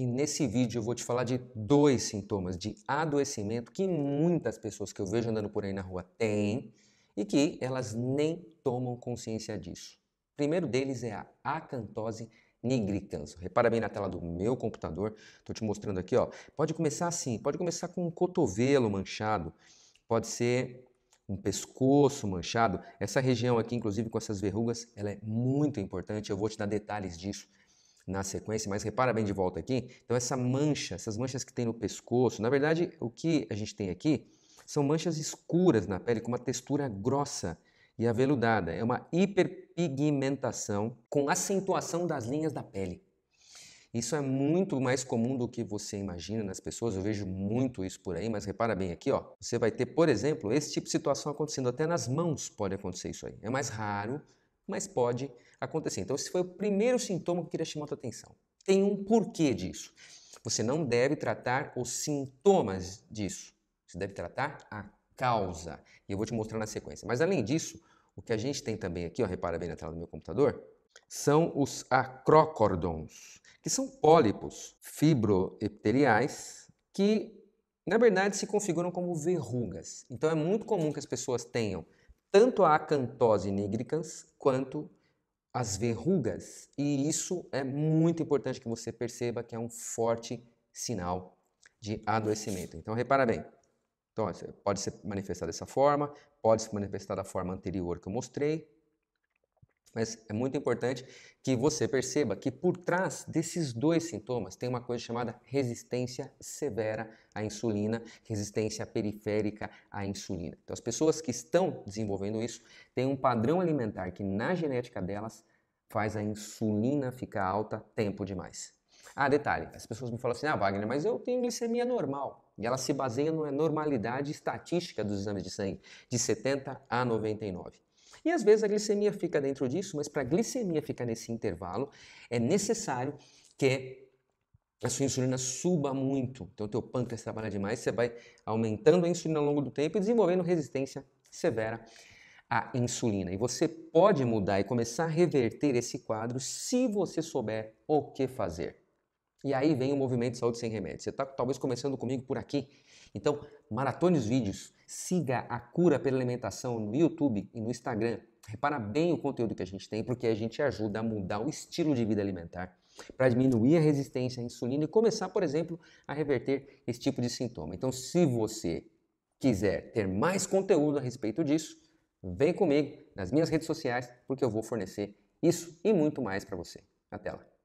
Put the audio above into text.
E nesse vídeo eu vou te falar de dois sintomas de adoecimento que muitas pessoas que eu vejo andando por aí na rua têm e que elas nem tomam consciência disso. O primeiro deles é a acantose nigricans. Repara bem na tela do meu computador, estou te mostrando aqui, ó. Pode começar assim, pode começar com um cotovelo manchado, pode ser um pescoço manchado. Essa região aqui, inclusive com essas verrugas, ela é muito importante. Eu vou te dar detalhes disso na sequência, mas repara bem de volta aqui. Então, essa mancha, essas manchas que tem no pescoço, na verdade, o que a gente tem aqui são manchas escuras na pele com uma textura grossa e aveludada. É uma hiperpigmentação com acentuação das linhas da pele. Isso é muito mais comum do que você imagina nas pessoas. Eu vejo muito isso por aí, mas repara bem aqui, ó. Você vai ter, por exemplo, esse tipo de situação acontecendo até nas mãos pode acontecer isso aí. É mais raro, mas pode acontecer. Então, esse foi o primeiro sintoma que eu queria chamar a tua atenção. Tem um porquê disso. Você não deve tratar os sintomas disso. Você deve tratar a causa. E eu vou te mostrar na sequência. Mas além disso, o que a gente tem também aqui, ó, repara bem na tela do meu computador, são os acrócordons, que são pólipos fibroepiteliais que, na verdade, se configuram como verrugas. Então é muito comum que as pessoas tenham tanto a acantose nigricans quanto as verrugas, e isso é muito importante que você perceba que é um forte sinal de adoecimento. Então, repara bem. Então, pode se manifestar dessa forma, pode se manifestar da forma anterior que eu mostrei, mas é muito importante que você perceba que por trás desses dois sintomas tem uma coisa chamada resistência severa à insulina, resistência periférica à insulina. Então, as pessoas que estão desenvolvendo isso têm um padrão alimentar que, na genética delas, faz a insulina ficar alta tempo demais. Ah, detalhe, as pessoas me falam assim, ah, Wagner, mas eu tenho glicemia normal. E ela se baseia na normalidade estatística dos exames de sangue, de 70 a 99. E às vezes a glicemia fica dentro disso, mas para a glicemia ficar nesse intervalo, é necessário que a sua insulina suba muito. Então, o teu pâncreas trabalha demais, você vai aumentando a insulina ao longo do tempo e desenvolvendo resistência severa a insulina. E você pode mudar e começar a reverter esse quadro se você souber o que fazer. E aí vem o movimento de Saúde Sem Remédio. Você está talvez começando comigo por aqui. Então, maratone os vídeos, siga a cura pela alimentação no YouTube e no Instagram. Repara bem o conteúdo que a gente tem, porque a gente ajuda a mudar o estilo de vida alimentar para diminuir a resistência à insulina e começar, por exemplo, a reverter esse tipo de sintoma. Então, se você quiser ter mais conteúdo a respeito disso, Vem comigo nas minhas redes sociais porque eu vou fornecer isso e muito mais para você. Até lá!